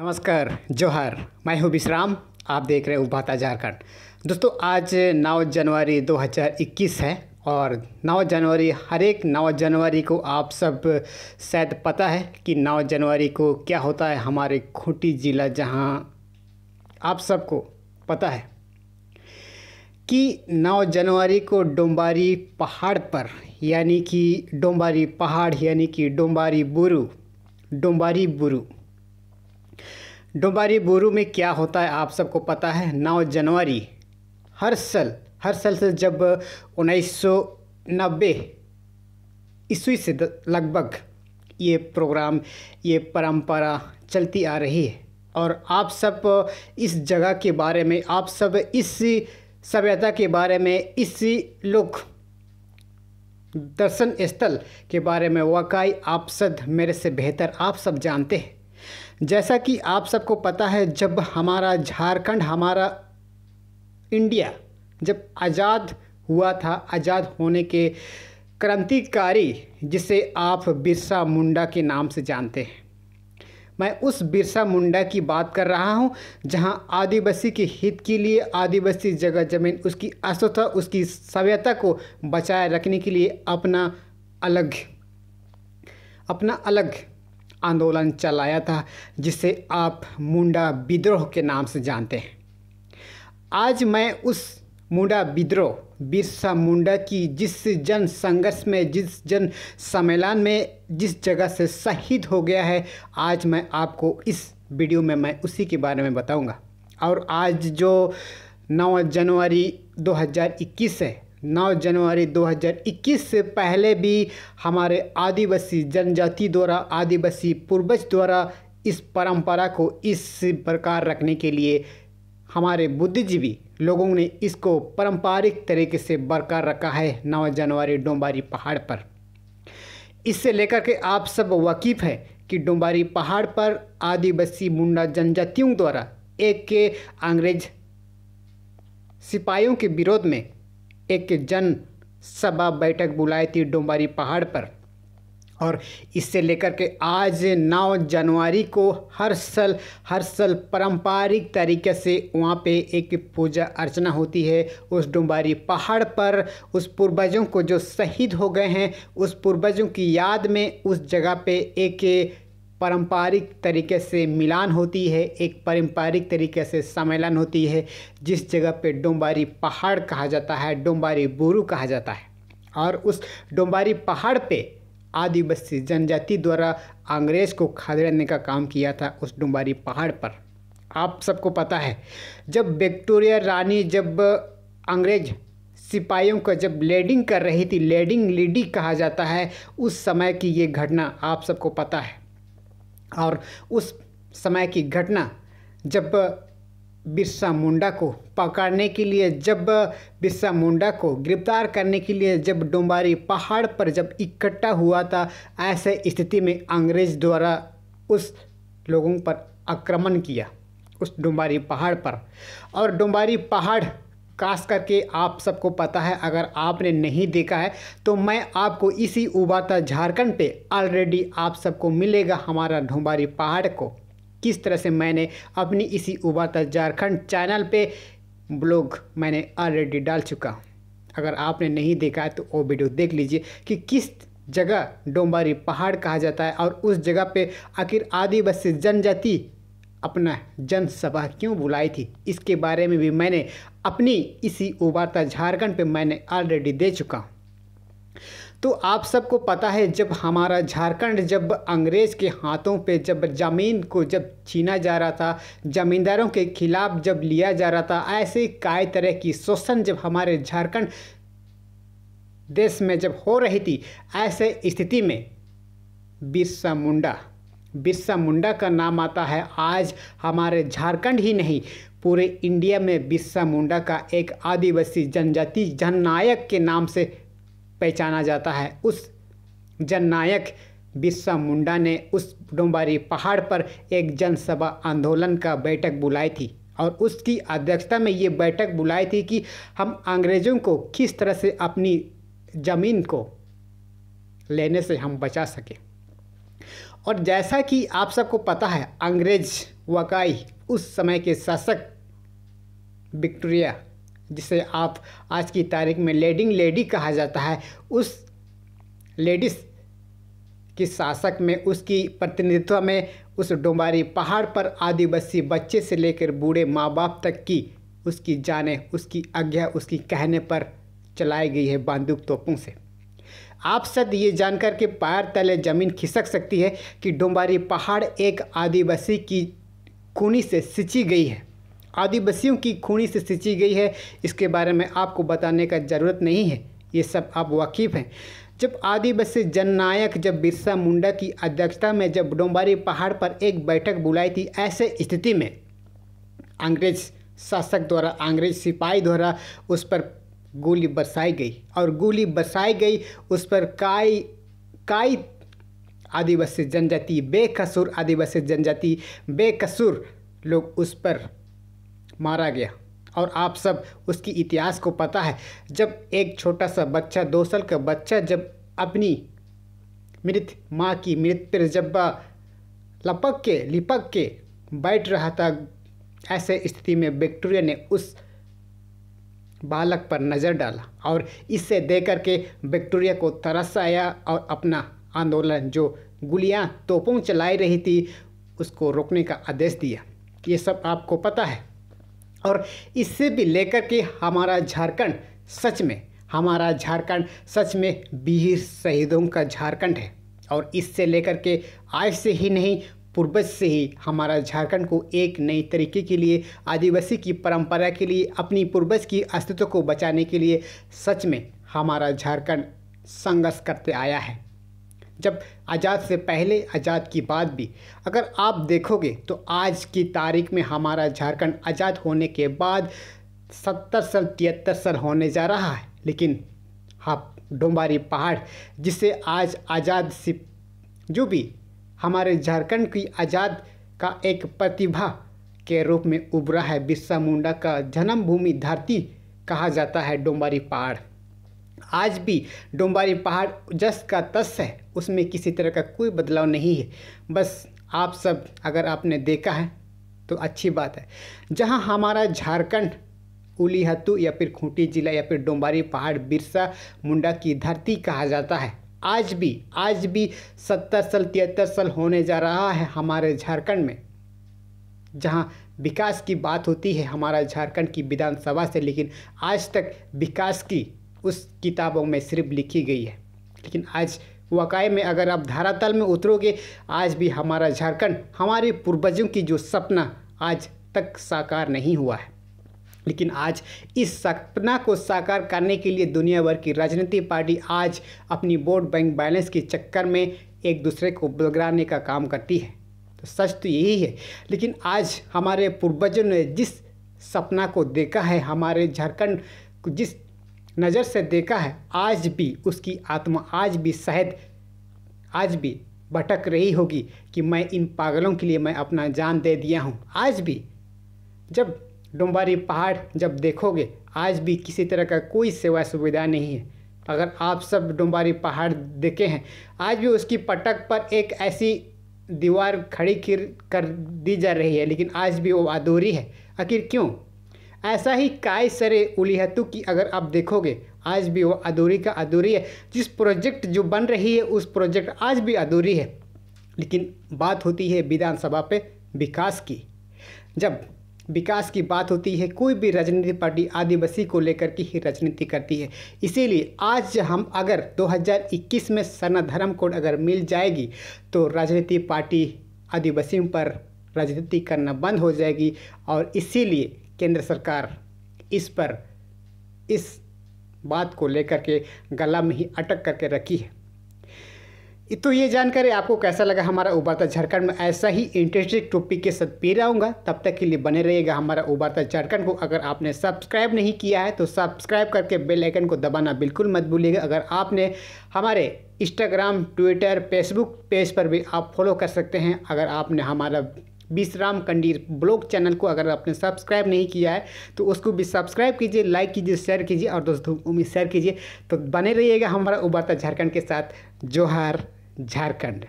नमस्कार जोहर मैं हूँ विश्राम आप देख रहे हो भाता झारखंड दोस्तों आज 9 जनवरी 2021 है और 9 जनवरी हर एक 9 जनवरी को आप सब शायद पता है कि 9 जनवरी को क्या होता है हमारे खूंटी ज़िला जहाँ आप सबको पता है कि 9 जनवरी को डोंबारी पहाड़ पर यानी कि डोम्बारी पहाड़ यानी कि डोंबारी बुरु डोंबारी बुरु डोबारी बोरू में क्या होता है आप सबको पता है नौ जनवरी हर साल हर साल से जब 1990 ईस्वी से लगभग ये प्रोग्राम ये परंपरा चलती आ रही है और आप सब इस जगह के बारे में आप सब इस सभ्यता के बारे में इस लोक दर्शन स्थल के बारे में वाकई आप सब मेरे से बेहतर आप सब जानते हैं जैसा कि आप सबको पता है जब हमारा झारखंड हमारा इंडिया जब आज़ाद हुआ था आज़ाद होने के क्रांतिकारी जिसे आप बिरसा मुंडा के नाम से जानते हैं मैं उस बिरसा मुंडा की बात कर रहा हूं जहां आदिवासी के हित के लिए आदिवासी जगह जमीन उसकी अस्वता उसकी सभ्यता को बचाए रखने के लिए अपना अलग अपना अलग आंदोलन चलाया था जिसे आप मुंडा विद्रोह के नाम से जानते हैं आज मैं उस मुंडा विद्रोह बिरसा मुंडा की जिस जन संघर्ष में जिस जन सम्मेलन में जिस जगह से शहीद हो गया है आज मैं आपको इस वीडियो में मैं उसी के बारे में बताऊंगा और आज जो 9 जनवरी 2021 है 9 जनवरी 2021 से पहले भी हमारे आदिवासी जनजाति द्वारा आदिवासी पूर्वज द्वारा इस परंपरा को इस प्रकार रखने के लिए हमारे बुद्धिजीवी लोगों ने इसको पारंपरिक तरीके से बरकरार रखा है 9 जनवरी डोंबारी पहाड़ पर इससे लेकर के आप सब वाकिफ़ हैं कि डोंबारी पहाड़ पर आदिवासी मुंडा जनजातियों द्वारा एक के अंग्रेज सिपाहियों के विरोध में एक जन सभा बैठक बुलाई थी डोंबारी पहाड़ पर और इससे लेकर के आज 9 जनवरी को हर साल हर साल पारंपरिक तरीके से वहाँ पे एक पूजा अर्चना होती है उस डुम्बारी पहाड़ पर उस पूर्वजों को जो शहीद हो गए हैं उस पूर्वजों की याद में उस जगह पे एक पारंपरिक तरीके से मिलान होती है एक पारंपरिक तरीके से सम्मेलन होती है जिस जगह पे डोंबारी पहाड़ कहा जाता है डोंबारी बोरू कहा जाता है और उस डोंबारी पहाड़ पे आदिवासी जनजाति द्वारा अंग्रेज को खदेड़ने का काम किया था उस डोंबारी पहाड़ पर आप सबको पता है जब विक्टोरिया रानी जब अंग्रेज सिपाहियों का जब लेडिंग कर रही थी लेडिंग लेडी कहा जाता है उस समय की ये घटना आप सबको पता है और उस समय की घटना जब बिरसा मुंडा को पकड़ने के लिए जब बिरसा मुंडा को गिरफ्तार करने के लिए जब डोंबारी पहाड़ पर जब इकट्ठा हुआ था ऐसे स्थिति में अंग्रेज द्वारा उस लोगों पर आक्रमण किया उस डोंबारी पहाड़ पर और डोंबारी पहाड़ खास करके आप सबको पता है अगर आपने नहीं देखा है तो मैं आपको इसी उबाता झारखंड पे ऑलरेडी आप सबको मिलेगा हमारा ढोंबारी पहाड़ को किस तरह से मैंने अपनी इसी उबाता झारखंड चैनल पे ब्लॉग मैंने ऑलरेडी डाल चुका अगर आपने नहीं देखा है तो वो वीडियो देख लीजिए कि किस जगह डोंबारी पहाड़ कहा जाता है और उस जगह पे आखिर आदिवासी जनजाति अपना जनसभा क्यों बुलाई थी इसके बारे में भी मैंने अपनी इसी उबारता झारखंड पे मैंने ऑलरेडी दे चुका हूँ तो आप सबको पता है जब हमारा झारखंड जब अंग्रेज़ के हाथों पे जब ज़मीन को जब छीना जा रहा था ज़मींदारों के खिलाफ जब लिया जा रहा था ऐसे काय तरह की शोषण जब हमारे झारखंड देश में जब हो रही थी ऐसे स्थिति में बिरसा मुंडा बिरसा मुंडा का नाम आता है आज हमारे झारखंड ही नहीं पूरे इंडिया में बिरसा मुंडा का एक आदिवासी जनजाति जननायक के नाम से पहचाना जाता है उस जननायक बिरसा मुंडा ने उस डोंबारी पहाड़ पर एक जनसभा आंदोलन का बैठक बुलाई थी और उसकी अध्यक्षता में ये बैठक बुलाई थी कि हम अंग्रेज़ों को किस तरह से अपनी ज़मीन को लेने से हम बचा सकें और जैसा कि आप सबको पता है अंग्रेज वकाई उस समय के शासक विक्टोरिया जिसे आप आज की तारीख में लेडिंग लेडी कहा जाता है उस लेडीज़ के शासक में उसकी प्रतिनिधित्व में उस डोंबारी पहाड़ पर आदिवासी बच्चे से लेकर बूढ़े माँ बाप तक की उसकी जाने उसकी आज्ञा उसकी कहने पर चलाई गई है बंदूक तोपों से आप सद ये जानकर के पैर तले ज़मीन खिसक सकती है कि डोंबारी पहाड़ एक आदिवासी की खूनी से सिंची गई है आदिवासियों की खूनी से सिंची गई है इसके बारे में आपको बताने का ज़रूरत नहीं है ये सब आप वाकिफ़ हैं जब आदिवासी जननायक जब बिरसा मुंडा की अध्यक्षता में जब डोंबारी पहाड़ पर एक बैठक बुलाई थी ऐसे स्थिति में अंग्रेज शासक द्वारा अंग्रेज सिपाही द्वारा उस पर गोली बरसाई गई और गोली बरसाई गई उस पर काई काई आदिवासी जनजाति बेकसूर आदिवासी जनजाति बेकसूर लोग उस पर मारा गया और आप सब उसकी इतिहास को पता है जब एक छोटा सा बच्चा दो साल का बच्चा जब अपनी मृत माँ की मृत पर जब लपक के लिपक के बैठ रहा था ऐसे स्थिति में विक्टोरिया ने उस बालक पर नज़र डाला और इससे देकर के विक्टोरिया को तरस आया और अपना आंदोलन जो गुलियां तोपों चलाई रही थी उसको रोकने का आदेश दिया ये सब आपको पता है और इससे भी लेकर के हमारा झारखंड सच में हमारा झारखंड सच में वीर शहीदों का झारखंड है और इससे लेकर के आज से ही नहीं पूर्वज से ही हमारा झारखंड को एक नए तरीके के लिए आदिवासी की परंपरा के लिए अपनी पूर्वज की अस्तित्व को बचाने के लिए सच में हमारा झारखंड संघर्ष करते आया है जब आज़ाद से पहले आज़ाद की बात भी अगर आप देखोगे तो आज की तारीख में हमारा झारखंड आज़ाद होने के बाद सत्तर साल तिहत्तर साल होने जा रहा है लेकिन हाँ डोंबारी पहाड़ जिसे आज आज़ाद सिप जो भी हमारे झारखंड की आज़ाद का एक प्रतिभा के रूप में उभरा है बिरसा मुंडा का जन्मभूमि धरती कहा जाता है डोंबारी पहाड़ आज भी डोंबारी पहाड़ जस का तस है उसमें किसी तरह का कोई बदलाव नहीं है बस आप सब अगर आपने देखा है तो अच्छी बात है जहां हमारा झारखंड उलीहतू या फिर खूंटी जिला या फिर डोंबारी पहाड़ बिरसा मुंडा की धरती कहा जाता है आज भी आज भी सत्तर साल तिहत्तर साल होने जा रहा है हमारे झारखंड में जहाँ विकास की बात होती है हमारा झारखंड की विधानसभा से लेकिन आज तक विकास की उस किताबों में सिर्फ लिखी गई है लेकिन आज वाक़े में अगर आप धारातल में उतरोगे आज भी हमारा झारखंड हमारे पूर्वजों की जो सपना आज तक साकार नहीं हुआ है लेकिन आज इस सपना को साकार करने के लिए दुनिया भर की राजनीतिक पार्टी आज अपनी वोट बैंक बैलेंस के चक्कर में एक दूसरे को बलगराने का काम करती है तो सच तो यही है लेकिन आज हमारे पूर्वजों ने जिस सपना को देखा है हमारे झारखंड को जिस नज़र से देखा है आज भी उसकी आत्मा आज भी शायद आज भी भटक रही होगी कि मैं इन पागलों के लिए मैं अपना जान दे दिया हूँ आज भी जब डुम्बारी पहाड़ जब देखोगे आज भी किसी तरह का कोई सेवा सुविधा नहीं है अगर आप सब डोम्बारी पहाड़ देखे हैं आज भी उसकी पटक पर एक ऐसी दीवार खड़ी कर दी जा रही है लेकिन आज भी वो अधूरी है आखिर क्यों ऐसा ही काय सरे उलिहतु की अगर आप देखोगे आज भी वो अधूरी का अधूरी है जिस प्रोजेक्ट जो बन रही है उस प्रोजेक्ट आज भी अधूरी है लेकिन बात होती है विधानसभा पे विकास की जब विकास की बात होती है कोई भी राजनीतिक पार्टी आदिवासी को लेकर के ही राजनीति करती है इसीलिए आज हम अगर 2021 में सना धर्म कोड अगर मिल जाएगी तो राजनीतिक पार्टी आदिवासियों पर राजनीति करना बंद हो जाएगी और इसीलिए केंद्र सरकार इस पर इस बात को लेकर के गला में ही अटक करके रखी है तो ये जानकारी आपको कैसा लगा हमारा उबरता झारखंड में ऐसा ही इंटरेस्टिंग टॉपिक के साथ फिर रहूँगा तब तक के लिए बने रहिएगा हमारा उबरता झारखंड को अगर आपने सब्सक्राइब नहीं किया है तो सब्सक्राइब करके बेल आइकन को दबाना बिल्कुल मत भूलिएगा अगर आपने हमारे इंस्टाग्राम ट्विटर फेसबुक पेज पर भी आप फॉलो कर सकते हैं अगर आपने हमारा विश्राम कंडीर ब्लॉग चैनल को अगर आपने सब्सक्राइब नहीं किया है तो उसको भी सब्सक्राइब कीजिए लाइक कीजिए शेयर कीजिए और दोस्तों उम्मीद शेयर कीजिए तो बने रहिएगा हमारा उबरता झारखंड के साथ जोहार झारखंड